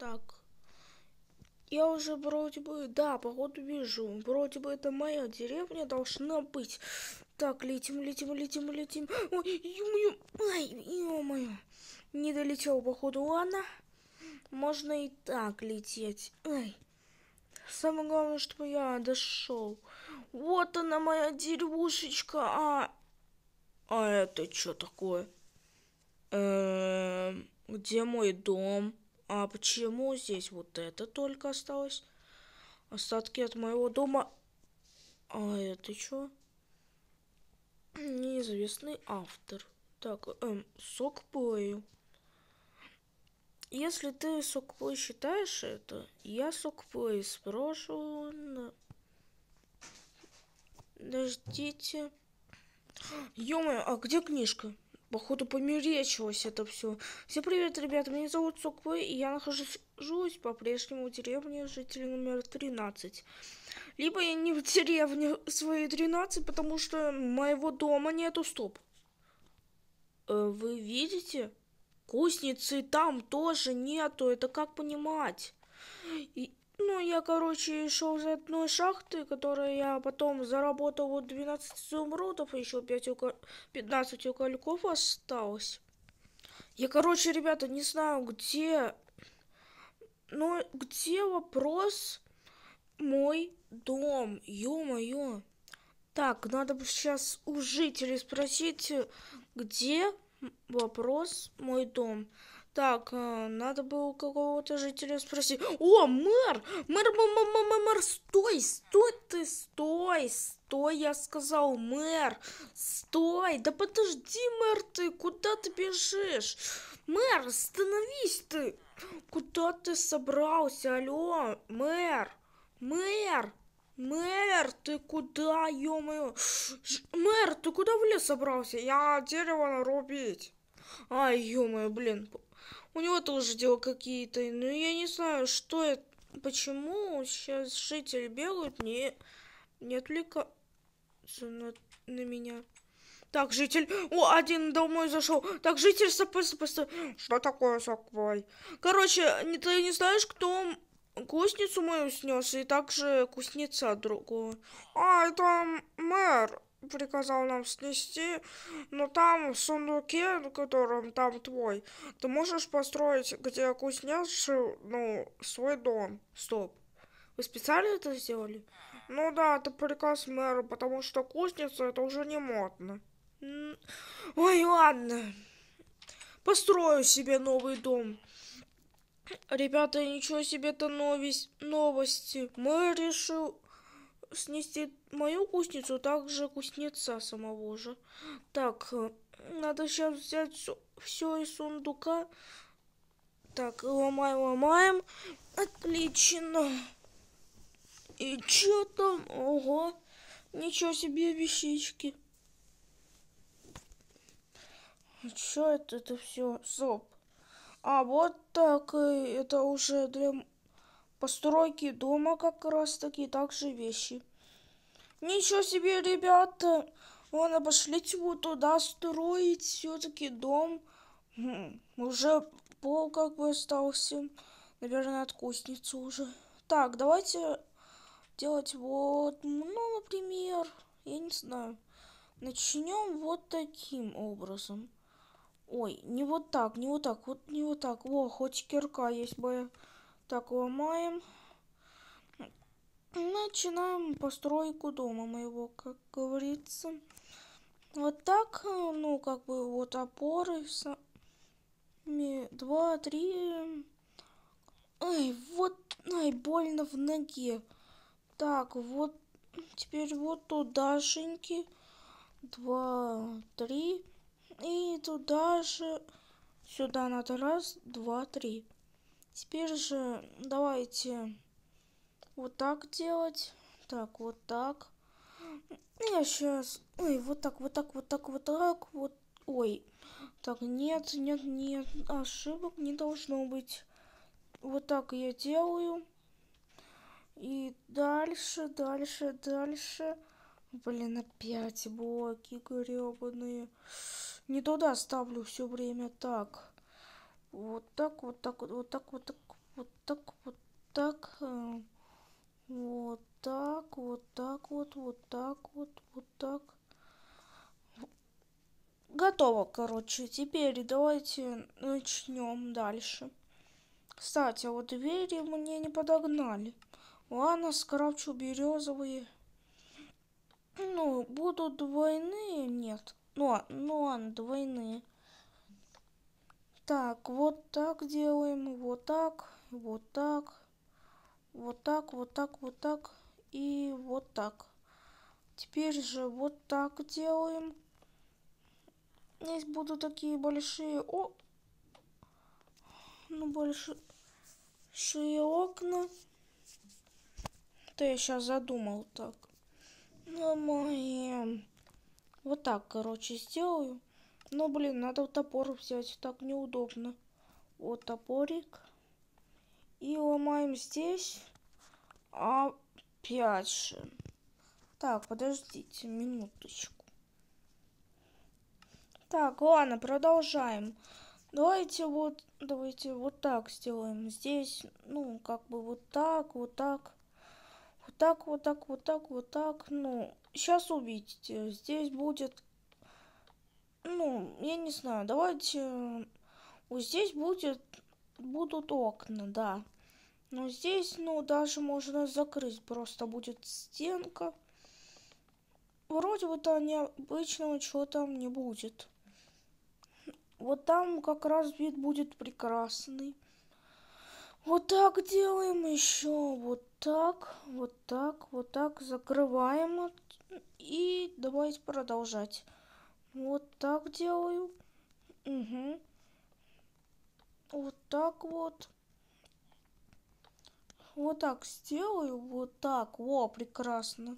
Так. Я уже вроде бы... Да, походу вижу. Вроде бы это моя деревня должна быть. Так, летим, летим, летим, летим. Ой, ё ой, Ай, ё-моё. Не долетел, походу. Ладно. Можно и так лететь. Ай. Самое главное, чтобы я дошел. Вот она, моя деревушечка. А, а это что такое? Эм... Где мой дом? А почему здесь вот это только осталось? Остатки от моего дома. А это что? Неизвестный автор. Так, эм, сокплею. Если ты сокплей считаешь это, я сокплей спрошу на... Подождите. а где книжка? Походу померечилось это все. Всем привет, ребята, меня зовут Соквы, и я нахожусь по-прежнему в деревне жителя номер 13. Либо я не в деревне своей 13, потому что моего дома нету, стоп. Э, вы видите? Кузницы там тоже нету, это как понимать? И ну, я, короче, шел за одной шахты, которая я потом заработал вот 12 изумрудов, еще 5 ука... 15 угольков осталось. Я, короче, ребята, не знаю, где... Ну, где вопрос мой дом? Ё-моё. Так, надо бы сейчас у жителей спросить, где вопрос мой дом. Так, э, надо было какого-то жителя спросить. О, мэр! Мэр, мэр, мэр, мэр, мэр, стой, стой ты, стой, стой, я сказал, мэр, стой, да подожди, мэр ты, куда ты бежишь? Мэр, остановись ты, куда ты собрался, алло, мэр, мэр, Мэр, ты куда, ё-моё? Мэр, ты куда в лес собрался? Я дерево нарубить. Ай, ё-моё, блин. У него тоже дела какие-то. Ну, я не знаю, что это. Почему сейчас житель Белут не, не отвлекается на, на меня? Так, житель... О, один домой зашел. Так, житель сапы сапы Что такое саквай? Короче, не ты не знаешь, кто кусницу мою снес, и также кусница другого. А, это мэр приказал нам снести, но там в сундуке, в котором там твой, ты можешь построить, где кузнец шил, ну, свой дом. Стоп. Вы специально это сделали? Ну да, это приказ мэра, потому что кузница это уже не модно. Ой, ладно. Построю себе новый дом. Ребята, ничего себе это новость, новости. Мэр решил снести мою кузницу, а также кузнеца самого же. Так, э, надо сейчас взять все, из сундука. Так, ломаем, ломаем. Отлично. И чё там? Ого. Ничего себе вещички. Чё это, это все? Соп. А вот так, э, это уже для постройки дома как раз таки также вещи. Ничего себе, ребята! Ладно, обошли его туда строить все-таки дом. Хм, уже пол как бы остался. Наверное, от уже. Так, давайте делать вот, ну, например, я не знаю. Начнем вот таким образом. Ой, не вот так, не вот так, вот не вот так. Во, хоть кирка есть бы. Так, ломаем. Начинаем постройку дома моего, как говорится. Вот так, э, ну, как бы, вот опоры. Сами, два, три. Ай, вот, ай, больно в ноге. Так, вот, теперь вот тудашеньки. Два, три. И туда же, сюда надо раз, два, три. Теперь же давайте вот так делать. Так, вот так. Я сейчас... Ой, вот так, вот так, вот так, вот так, вот... Ой. Так, нет, нет, нет. Ошибок не должно быть. Вот так я делаю. И дальше, дальше, дальше. Блин, опять блоки гребаные. Не туда ставлю все время так. Вот так, вот так, вот так, вот так, вот так, вот так. Вот так, вот так, вот, вот так, вот, вот так. Ну, готово, короче. Теперь давайте начнем дальше. Кстати, а вот двери мне не подогнали. Ладно, скрафчу березовые. Ну, будут двойные, нет. Ну, а, ну ладно, двойные. Так, вот так делаем, вот так, вот так, вот так, вот так, вот так и вот так. Теперь же вот так делаем. Здесь будут такие большие... О! Ну, большие окна. Это я сейчас задумал так. Ну, мои... Вот так, короче, сделаю. Ну, блин, надо топор взять, так неудобно. Вот топорик. И ломаем здесь. Опять а, же. Так, подождите минуточку. Так, ладно, продолжаем. Давайте вот, давайте вот так сделаем. Здесь, ну, как бы вот так, вот так. Вот так, вот так, вот так, вот так. Ну, сейчас увидите. Здесь будет ну, я не знаю, давайте э, вот здесь будет, будут окна, да. Но здесь, ну, даже можно закрыть, просто будет стенка. Вроде бы-то необычного чего там не будет. Вот там как раз вид будет прекрасный. Вот так делаем еще, вот так, вот так, вот так, закрываем и давайте продолжать. Вот так делаю. Угу. Вот так вот. Вот так сделаю. Вот так. Во, прекрасно.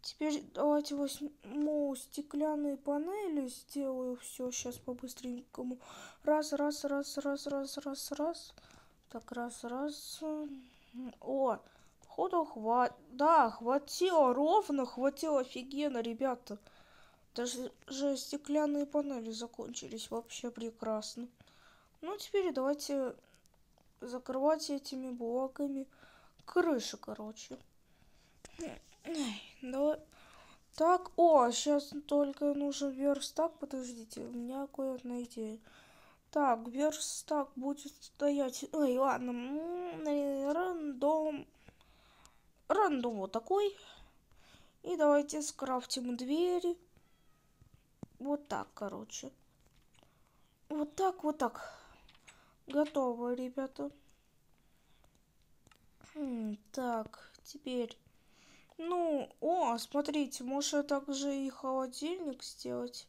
Теперь давайте возьму стеклянные панели, сделаю все сейчас по-быстренькому. Раз, раз, раз, раз, раз, раз, раз. Так, раз, раз. О, походу хватит. Да, хватило, ровно хватило, офигенно, ребята. Даже же стеклянные панели закончились вообще прекрасно. Ну, теперь давайте закрывать этими блоками крыши, короче. Давай. Так, о, сейчас только нужен верстак. Подождите, у меня кое то идея. Так, верстак будет стоять... Ой, ладно, рандом... Рандом вот такой. И давайте скрафтим двери. Вот так, короче. Вот так, вот так. Готово, ребята. Так, теперь... Ну, о, смотрите, можно также и холодильник сделать.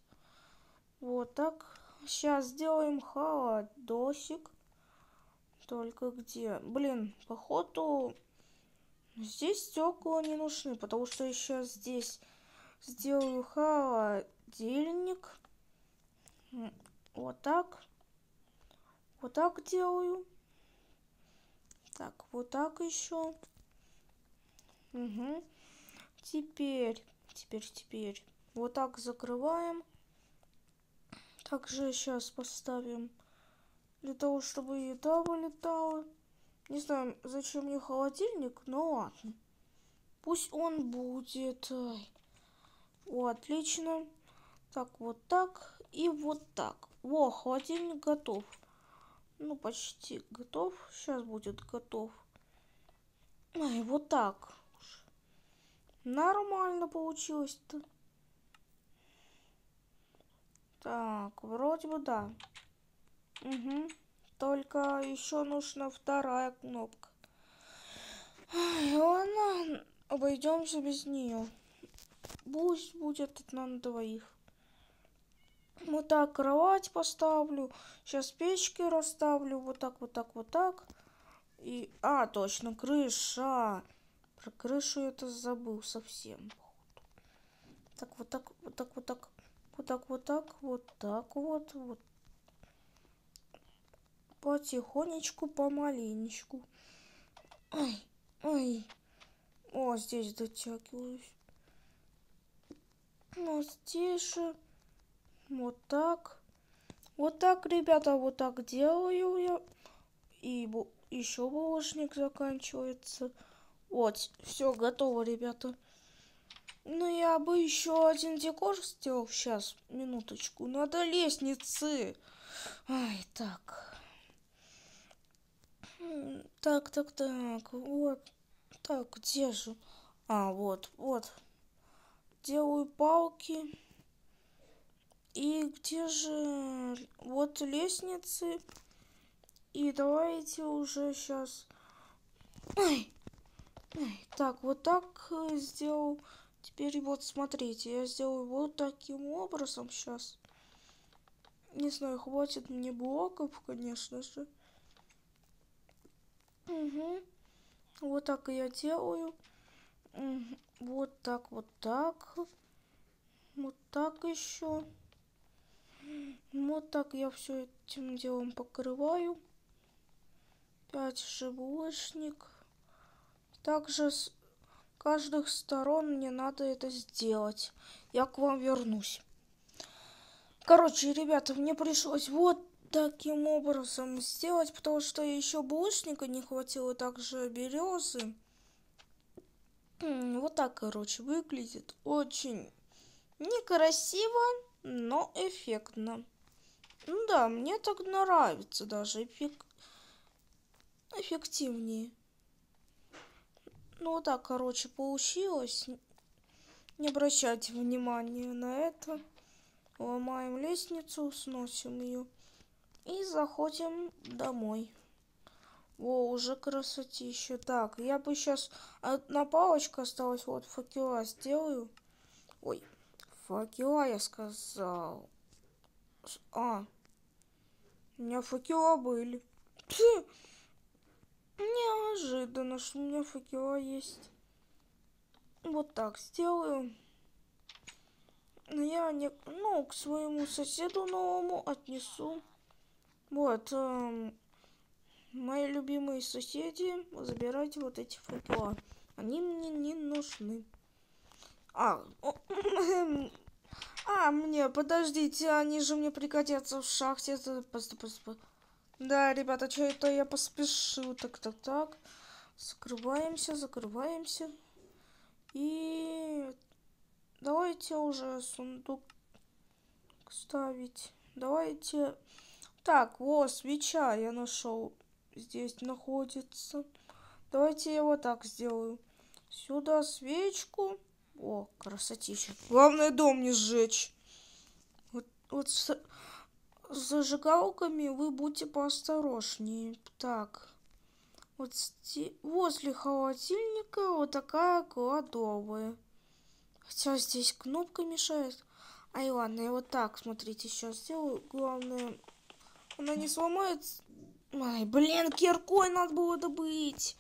Вот так. Сейчас сделаем холодосик. Только где? Блин, походу здесь стекла не нужны, потому что еще здесь сделаю холод понедельник. Вот так. Вот так делаю. Так, вот так еще. Угу. Теперь, теперь, теперь. Вот так закрываем. Также сейчас поставим для того, чтобы еда вылетала. Не знаю, зачем мне холодильник, но ладно. Пусть он будет. О, отлично. Так, вот так и вот так. Во, холодильник готов. Ну, почти готов. Сейчас будет готов. Ай, вот так. Нормально получилось-то. Так, вроде бы да. Угу. Только еще нужна вторая кнопка. Ай, ладно, обойдемся без нее. Пусть будет одна на двоих. Вот так кровать поставлю. Сейчас печки расставлю. Вот так, вот так, вот так. И... А, точно, крыша. Про крышу я то забыл совсем. Так, вот так, вот так, вот так. Вот так, вот так, вот так, вот, вот. Потихонечку, помаленечку. Ай, ай. О, здесь дотягиваюсь. Но ну, здесь же... Вот так. Вот так, ребята, вот так делаю я. И еще булочник заканчивается. Вот, все готово, ребята. Ну, я бы еще один декор сделал. Сейчас, минуточку. Надо лестницы. Ай, так. Так, так, так. Вот. Так, где же? А, вот, вот. Делаю палки. И где же... Вот лестницы. И давайте уже сейчас... Ой. Ой. Так, вот так э, сделал. Теперь вот смотрите, я сделаю вот таким образом сейчас. Не знаю, хватит мне блоков, конечно же. Угу. Вот так я делаю. Угу. Вот так, вот так. Вот так еще. Ну, вот так я все этим делом покрываю. 5 шебушник. Также с каждых сторон мне надо это сделать. Я к вам вернусь. Короче, ребята, мне пришлось вот таким образом сделать, потому что еще булочника не хватило, также березы. Вот так, короче, выглядит очень некрасиво но эффектно. Ну да, мне так нравится даже эффект... эффективнее. Ну вот так, короче, получилось. Не обращайте внимания на это. Ломаем лестницу, сносим ее. И заходим домой. Во, уже красотища. Так, я бы сейчас... Одна э, палочка осталась, вот факела сделаю. Ой, Факела я сказал. А. У меня факела были. Неожиданно, что у меня факела есть. Вот так сделаю. Я не, ну, к своему соседу новому отнесу. Вот. Эм, мои любимые соседи забирайте вот эти факела. Они мне не нужны. А, а, мне, подождите, они же мне пригодятся в шахте. Да, ребята, что это я поспешил. Так, так, так. Закрываемся, закрываемся. И давайте уже сундук ставить. Давайте... Так, вот, свеча я нашел. Здесь находится. Давайте я вот так сделаю. Сюда свечку. О, красотища. Главное дом не сжечь. Вот, вот с, с зажигалками вы будьте поосторожнее. Так. Вот сти... возле холодильника вот такая кладовая. Хотя здесь кнопка мешает. Ай, ладно, я вот так, смотрите, сейчас сделаю. Главное, она не сломается. Ай, блин, киркой надо было добыть.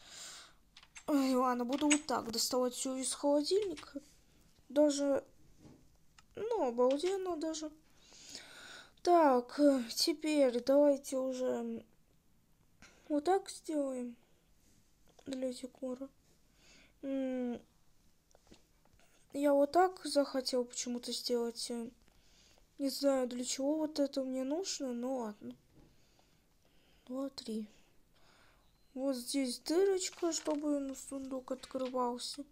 Ай, ладно, буду вот так доставать все из холодильника даже, ну, обалденно даже. Так, э, теперь давайте уже вот так сделаем для декора. Я вот так захотел почему-то сделать. Э, не знаю, для чего вот это мне нужно, но ладно. Два, ну, три. Вот здесь дырочка, чтобы на сундук открывался.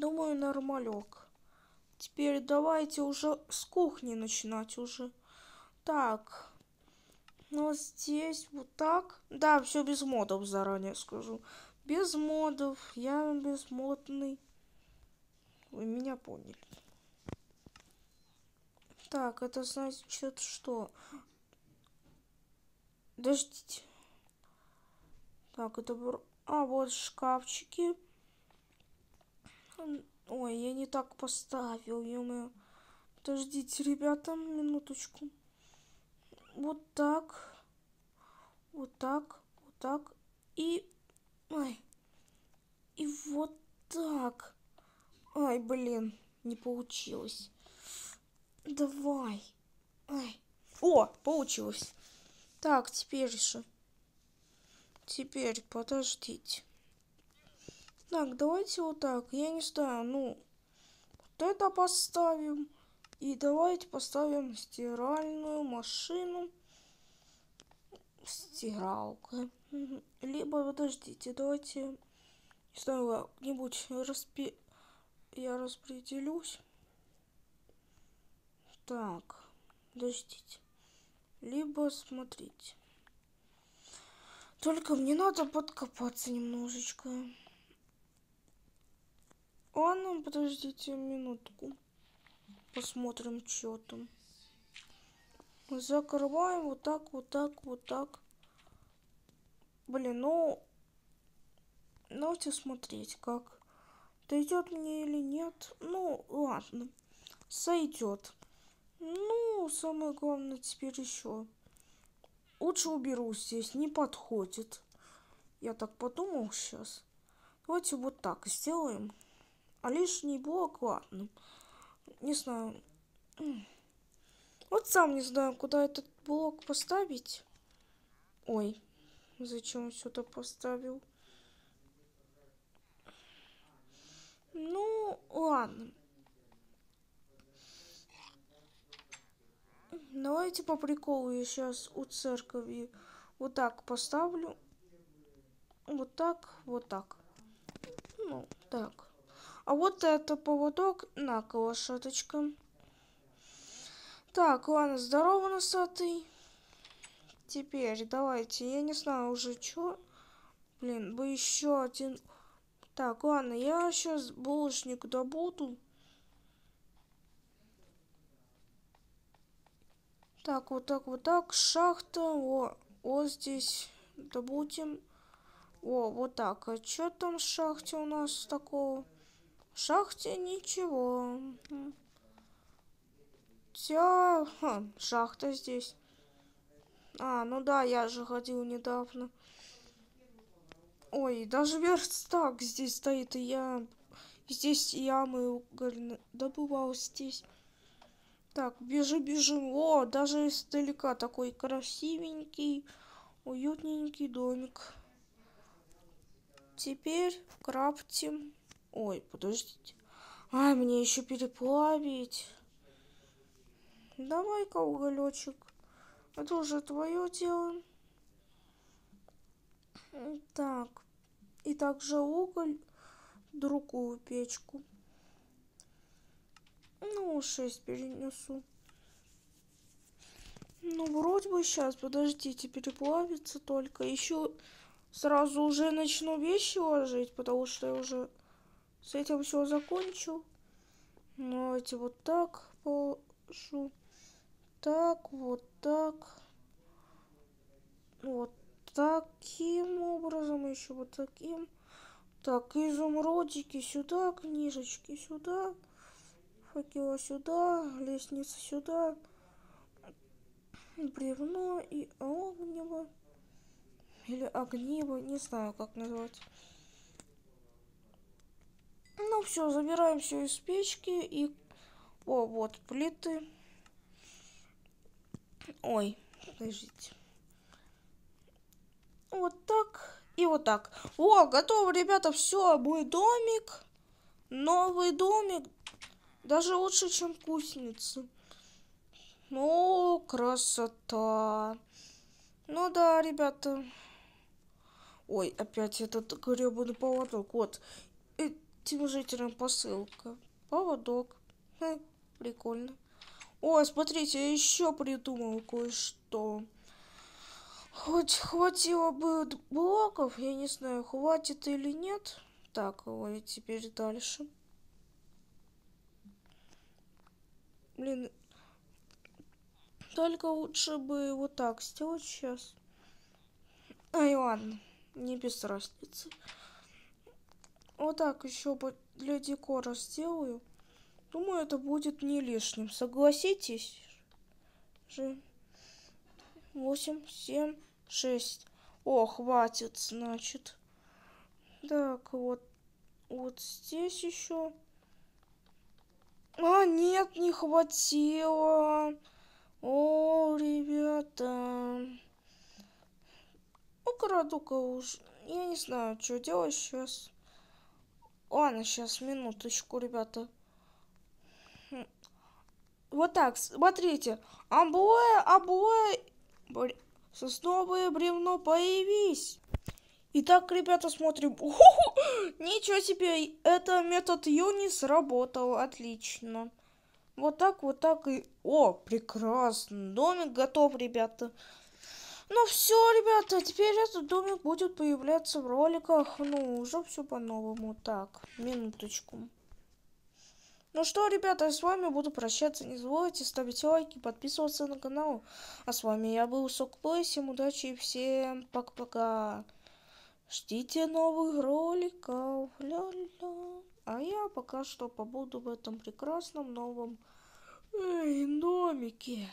Думаю, нормалек. Теперь давайте уже с кухни начинать уже. Так. ну здесь вот так. Да, все без модов заранее скажу. Без модов. Я безмодный. Вы меня поняли. Так, это значит что? Подождите. Так, это... А, вот шкафчики. Ой, я не так поставил, ё-моё. Подождите, ребята, минуточку. Вот так. Вот так. Вот так. И... Ай. И вот так. Ай, блин, не получилось. Давай. Ай. О, получилось. Так, теперь же. Теперь, подождите. Так, давайте вот так. Я не знаю, ну, вот это поставим. И давайте поставим стиральную машину. Стиралка. Либо, подождите, давайте, не знаю, как-нибудь распи... Я распределюсь. Так, подождите. Либо смотрите. Только мне надо подкопаться немножечко. А ну, подождите минутку. Посмотрим, что там. Закрываем вот так, вот так, вот так. Блин, ну... Давайте смотреть, как. Дойдет мне или нет. Ну, ладно. Сойдет. Ну, самое главное теперь еще. Лучше уберу здесь, не подходит. Я так подумал сейчас. Давайте вот так сделаем. А лишний блок, ладно. Не знаю. Вот сам не знаю, куда этот блок поставить. Ой, зачем сюда поставил? Ну, ладно. Давайте по приколу я сейчас у церкви вот так поставлю. Вот так, вот так. Ну, так. А вот это поводок на-ка, лошадочка. Так, ладно, здорово, носатый. Теперь давайте, я не знаю уже что. Блин, бы еще один... Так, ладно, я сейчас булочник добуду. Так, вот так, вот так, шахта, о, вот здесь добудем. О, вот так, а что там в шахте у нас такого? шахте ничего. Все, шахта здесь. А, ну да, я же ходил недавно. Ой, даже верстак здесь стоит, и я... Здесь ямы угольно добывал здесь. Так, бежим, бежим. О, даже издалека такой красивенький, уютненький домик. Теперь крафтим Ой, подождите. Ай, мне еще переплавить. Давай-ка уголечек. Это уже твое дело. Так. И также уголь в другую печку. Ну, 6 перенесу. Ну, вроде бы сейчас, подождите, переплавится только. Еще сразу уже начну вещи ложить, потому что я уже с этим все закончу. Давайте вот так положу. Так, вот так. Вот таким образом, еще вот таким. Так, изумрудики сюда, книжечки сюда, факела сюда, лестница сюда, бревно и огнево, или огниво, не знаю, как назвать. Ну все, забираем все из печки и... О, вот плиты. Ой, подождите. Вот так и вот так. О, готово, ребята, все, мой домик. Новый домик. Даже лучше, чем кусница. О, красота. Ну да, ребята. Ой, опять этот гребаный поводок. Вот, тем жителям посылка. Поводок. Хм, прикольно. О, смотрите, я еще придумал кое-что. Хоть хватило бы блоков, я не знаю, хватит или нет. Так, ой, теперь дальше. Блин, только лучше бы вот так сделать сейчас. Ай, ладно, не без разницы. Вот так еще бы для декора сделаю. Думаю, это будет не лишним. Согласитесь же. 8, 7, 6. О, хватит, значит. Так, вот. Вот здесь еще. А, нет, не хватило. О, ребята. Украду-ка уж. Я не знаю, что делать сейчас. Ладно, сейчас, минуточку, ребята. Хм. Вот так, смотрите. обои, обои, бр... сосновое бревно, появись. Итак, ребята, смотрим. Уху! Ничего себе, это метод Юни сработал, отлично. Вот так, вот так и... О, прекрасно, домик готов, ребята. Ну все, ребята, теперь этот домик будет появляться в роликах. Ну, уже все по-новому. Так, минуточку. Ну что, ребята, я с вами буду прощаться. Не забывайте ставить лайки, подписываться на канал. А с вами я был Сокплей. Всем удачи и всем пока-пока. Ждите новых роликов. Ля -ля. А я пока что побуду в этом прекрасном новом Эй, домике.